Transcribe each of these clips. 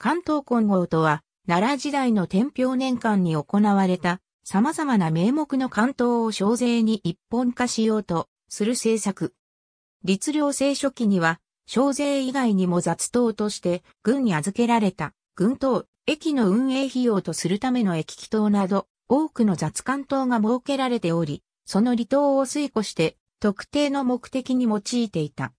関東混合とは、奈良時代の天平年間に行われた様々な名目の関東を小税に一本化しようとする政策。律令制初期には、小税以外にも雑党として軍に預けられた軍党、駅の運営費用とするための駅祈祷など、多くの雑関党が設けられており、その離島を推行して、特定の目的に用いていた。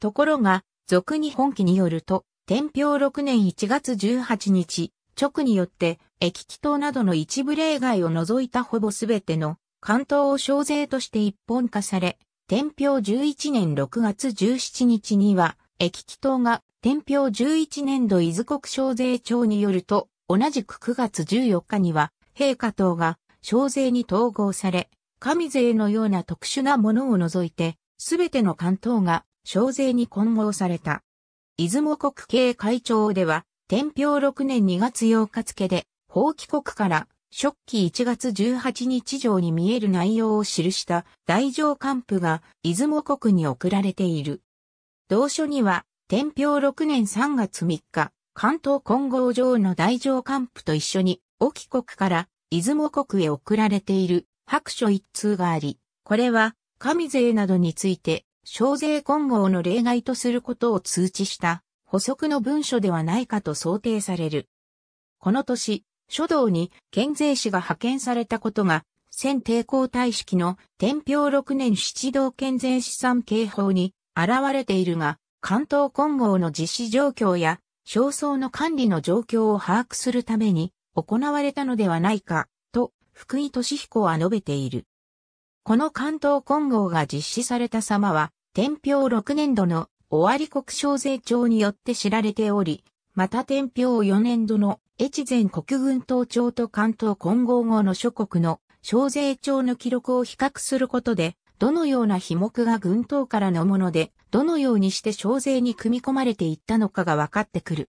ところが、俗に本記によると、天平6年1月18日、直によって、駅祈祷などの一部例外を除いたほぼすべての関東を小税として一本化され、天平11年6月17日には、駅祈祷が天平11年度伊豆国小税庁によると、同じく9月14日には、陛下等が小税に統合され、神税のような特殊なものを除いて、すべての関東が小税に混合された。出雲国系会長では、天平6年2月8日付で、法規国から、初期1月18日上に見える内容を記した大乗官府が出雲国に送られている。同書には、天平6年3月3日、関東金剛城の大乗官府と一緒に、隠岐国から出雲国へ送られている白書一通があり、これは、神税などについて小税混合の例外とすることを通知した補足の文書ではないかと想定される。この年、書道に県税士が派遣されたことが、先抵抗大式の天平六年七道県税資産刑法に現れているが、関東混合の実施状況や、焦燥の管理の状況を把握するために行われたのではないか、と福井敏彦は述べている。この関東混合が実施された様は、天平6年度の終わり国小税庁によって知られており、また天平4年度の越前国軍統庁と関東混合後の諸国の小税庁の記録を比較することで、どのような費目が軍統からのもので、どのようにして小税に組み込まれていったのかが分かってくる。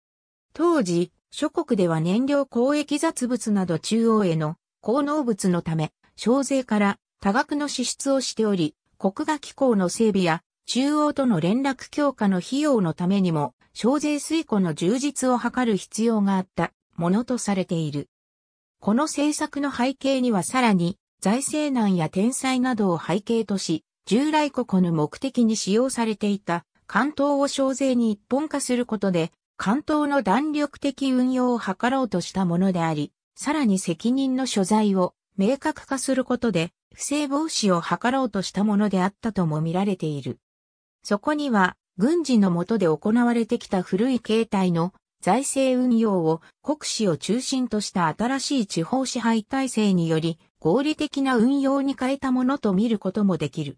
当時、諸国では燃料交易雑物など中央への高能物のため、小税から多額の支出をしており、国が機構の整備や中央との連絡強化の費用のためにも、小税遂行の充実を図る必要があったものとされている。この政策の背景にはさらに、財政難や天災などを背景とし、従来国の目的に使用されていた関東を小税に一本化することで、関東の弾力的運用を図ろうとしたものであり、さらに責任の所在を明確化することで、不正防止を図ろうとしたものであったとも見られている。そこには、軍事の下で行われてきた古い形態の財政運用を国史を中心とした新しい地方支配体制により合理的な運用に変えたものと見ることもできる。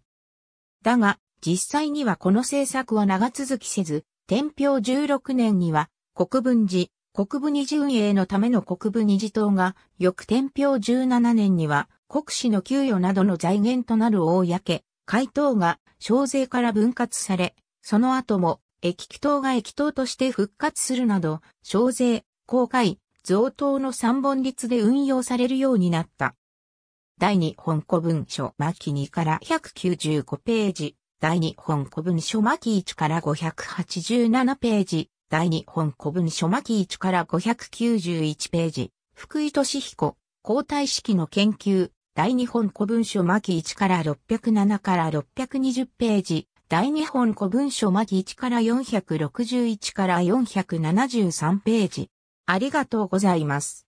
だが、実際にはこの政策は長続きせず、天平16年には国分寺、国分二次運営のための国分二次党が、翌天平17年には国史の給与などの財源となる公、回答が小税から分割され、その後も、駅気祷が駅祷として復活するなど、小税、公開、贈答の三本立で運用されるようになった。第二本古文書巻2から195ページ、第二本古文書巻1から587ページ、第二本古文書巻1から591ページ、福井敏彦、皇太式の研究、大日本古文書巻1から607から620ページ、大日本古文書巻1から461から473ページ。ありがとうございます。